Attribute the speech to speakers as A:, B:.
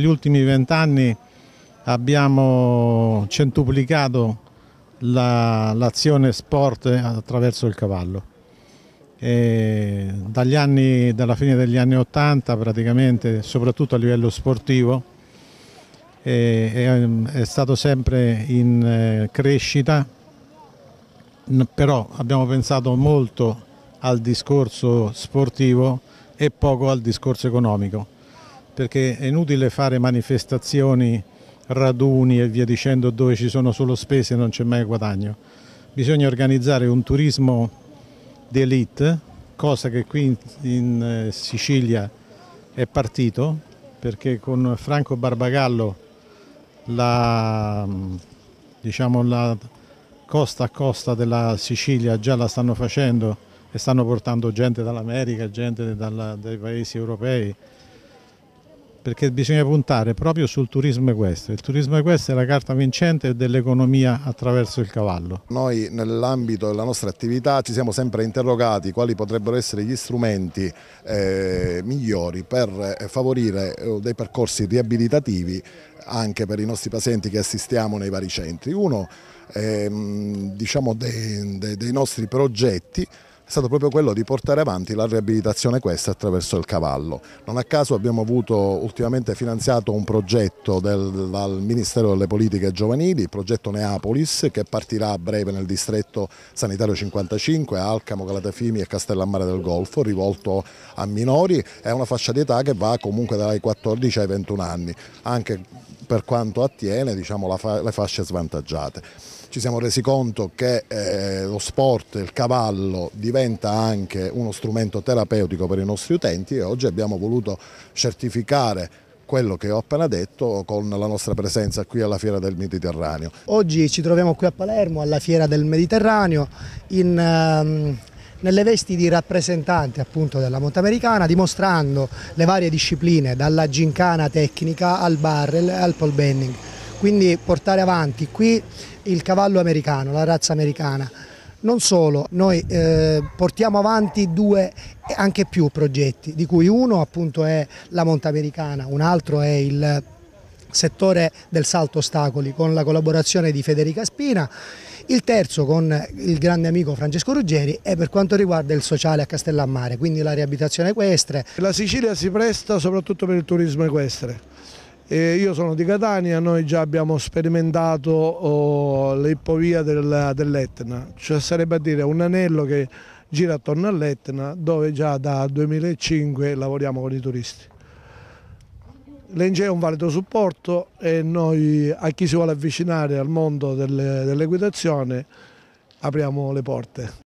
A: Negli ultimi vent'anni abbiamo centuplicato l'azione la, sport attraverso il cavallo. E dagli anni, dalla fine degli anni 80 praticamente, soprattutto a livello sportivo, è, ehm, è stato sempre in eh, crescita, però abbiamo pensato molto al discorso sportivo e poco al discorso economico perché è inutile fare manifestazioni, raduni e via dicendo dove ci sono solo spese e non c'è mai guadagno. Bisogna organizzare un turismo d'élite, cosa che qui in, eh, Sicilia è partito, perché con Franco Barbagallo la, diciamo, la costa a costa della Sicilia già la stanno facendo e stanno portando gente dall'America, gente dalla, dai paesi europei, perché bisogna puntare proprio sul turismo equestre. Il turismo equestre è la carta vincente dell'economia attraverso il cavallo.
B: Noi nell'ambito della nostra attività ci siamo sempre interrogati quali potrebbero essere gli strumenti eh, migliori per eh, favorire eh, dei percorsi riabilitativi anche per i nostri pazienti che assistiamo nei vari centri. Uno ehm, diciamo dei, dei nostri progetti è stato proprio quello di portare avanti la riabilitazione questa attraverso il cavallo. Non a caso abbiamo avuto ultimamente finanziato un progetto del, dal Ministero delle Politiche Giovanili, il progetto Neapolis, che partirà a breve nel distretto sanitario 55, Alcamo, Calatafimi e Castellammare del Golfo, rivolto a minori, è una fascia di età che va comunque dai 14 ai 21 anni, anche per quanto attiene diciamo, fa le fasce svantaggiate. Ci siamo resi conto che eh, lo sport, il cavallo, diventa anche uno strumento terapeutico per i nostri utenti e oggi abbiamo voluto certificare quello che ho appena detto con la nostra presenza qui alla Fiera del Mediterraneo.
C: Oggi ci troviamo qui a Palermo alla Fiera del Mediterraneo in ehm, nelle vesti di rappresentante appunto della monta americana dimostrando le varie discipline dalla gincana tecnica al barrel e al pole bending quindi portare avanti qui il cavallo americano, la razza americana. Non solo, noi eh, portiamo avanti due e anche più progetti, di cui uno appunto è la monta americana, un altro è il settore del salto ostacoli con la collaborazione di Federica Spina, il terzo con il grande amico Francesco Ruggeri e per quanto riguarda il sociale a Castellammare, quindi la riabilitazione equestre.
D: La Sicilia si presta soprattutto per il turismo equestre. Eh, io sono di Catania, noi già abbiamo sperimentato oh, l'ippovia dell'Etna, cioè sarebbe a dire un anello che gira attorno all'Etna dove già da 2005 lavoriamo con i turisti. L'ENGE è un valido supporto e noi a chi si vuole avvicinare al mondo dell'equitazione apriamo le porte.